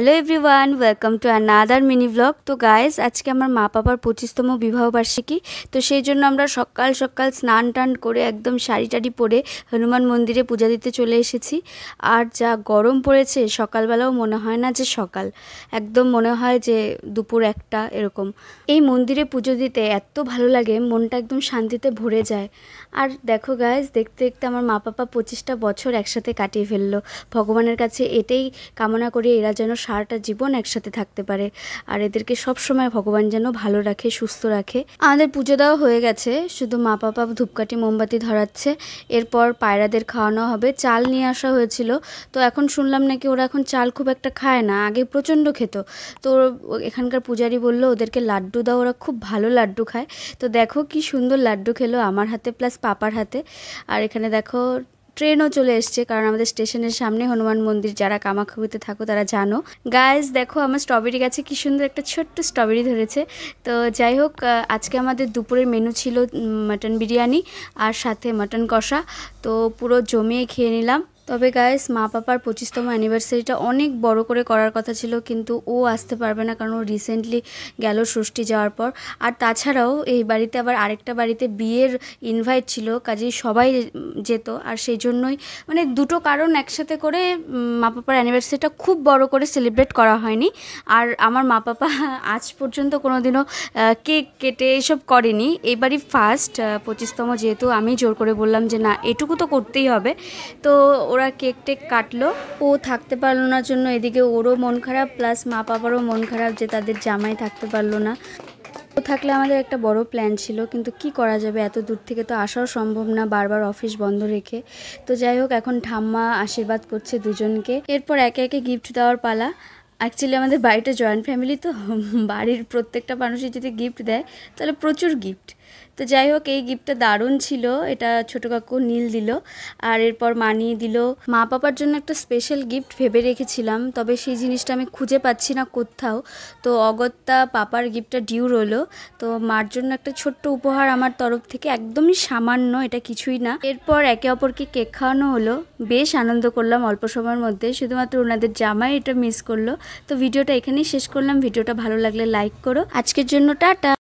hello everyone welcome to another mini blog তো guys আজকে আমার মা বাবার পঁচিশতম বিবাহবার্ষিকী তো সেই জন্য আমরা সকাল সকাল স্নান টান করে একদম শাড়ি টাড়ি পরে হনুমান মন্দিরে পূজা দিতে চলে এসেছি আর যা গরম পড়েছে সকালবেলাও মনে হয় না যে সকাল একদম মনে হয় যে দুপুর একটা এরকম এই মন্দিরে পুজো দিতে এত ভালো লাগে মনটা একদম শান্তিতে ভরে যায় আর দেখো গাইজ দেখতে দেখতে আমার মা বাবা পঁচিশটা বছর একসাথে কাটিয়ে ফেললো ভগবানের কাছে এটাই কামনা করে এরা যেন সারাটা জীবন একসাথে থাকতে পারে আর এদেরকে সব সময় ভগবান যেন ভালো রাখে সুস্থ রাখে আমাদের পুজো দেওয়া হয়ে গেছে শুধু মা পাপা ধূপকাঠি মোমবাতি ধরাচ্ছে এরপর পায়রাদের খাওয়ানো হবে চাল নিয়ে আসা হয়েছিল তো এখন শুনলাম নাকি ওরা এখন চাল খুব একটা খায় না আগে প্রচণ্ড খেত তো এখানকার পূজারি বলল ওদেরকে লাড্ডু দাও ওরা খুব ভালো লাড্ডু খায় তো দেখো কি সুন্দর লাড্ডু খেলো আমার হাতে প্লাস পাপার হাতে আর এখানে দেখো ট্রেনও চলে এসছে কারণ আমাদের স্টেশনের সামনে হনুমান মন্দির যারা কামাখুবিতে থাকো তারা জানো গায়েস দেখো আমার স্ট্রবেরি গাছে কি সুন্দর একটা ছোট্ট স্ট্রবেরি ধরেছে তো যাই হোক আজকে আমাদের দুপুরের মেনু ছিল মাটন বিরিয়ানি আর সাথে মাটন কষা তো পুরো জমিয়ে খেয়ে নিলাম তবে গায়েস মা পাপার পঁচিশতম অ্যানিভার্সারিটা অনেক বড় করে করার কথা ছিল কিন্তু ও আসতে পারবে না কারণ ও রিসেন্টলি গেল ষষ্ঠী যাওয়ার পর আর তাছাড়াও এই বাড়িতে আবার আরেকটা বাড়িতে বিয়ের ইনভাইট ছিল কাজেই সবাই যেত আর সেই জন্যই মানে দুটো কারণ একসাথে করে মা পাপার অ্যানিভার্সারিটা খুব বড় করে সেলিব্রেট করা হয়নি আর আমার মা পাপা আজ পর্যন্ত কোনোদিনও কেক কেটে এসব করেনি এবারই ফার্স্ট পঁচিশতম যেহেতু আমি জোর করে বললাম যে না এটুকু তো করতেই হবে তো ওরা ওরা কেক টেক কাটলো ও থাকতে পারলো না জন্য এদিকে ওরও মন খারাপ প্লাস মা বাবারও মন খারাপ যে তাদের জামাই থাকতে পারলো না ও থাকলে আমাদের একটা বড় প্ল্যান ছিল কিন্তু কি করা যাবে এত দূর থেকে তো আসাও সম্ভব না বারবার অফিস বন্ধ রেখে তো যাই হোক এখন ঠাম্মা আশীর্বাদ করছে দুজনকে এরপর একে একে গিফট দেওয়ার পালা অ্যাকচুয়ালি আমাদের বাড়িটা জয়েন্ট ফ্যামিলি তো বাড়ির প্রত্যেকটা মানুষই যদি গিফট দেয় তাহলে প্রচুর গিফট তো যাই হোক এই গিফটটা দারুণ ছিল এটা ছোটো কাকু নীল দিল আর এরপর মানিয়ে দিল মা বাবার জন্য একটা স্পেশাল গিফট ভেবে রেখেছিলাম তবে সেই জিনিসটা আমি খুঁজে পাচ্ছি না কোথাও তো অগত্যা পাপার গিফটটা ডিউ রইল তো মার জন্য একটা ছোট্ট উপহার আমার তরফ থেকে একদমই সামান্য এটা কিছুই না এরপর একে অপরকে কেক খাওয়ানো হলো বেশ আনন্দ করলাম অল্প সময়ের মধ্যে শুধুমাত্র ওনাদের জামাই এটা মিস করলো তো ভিডিওটা এখানেই শেষ করলাম ভিডিওটা ভালো লাগলে লাইক করো আজকের জন্য টাটা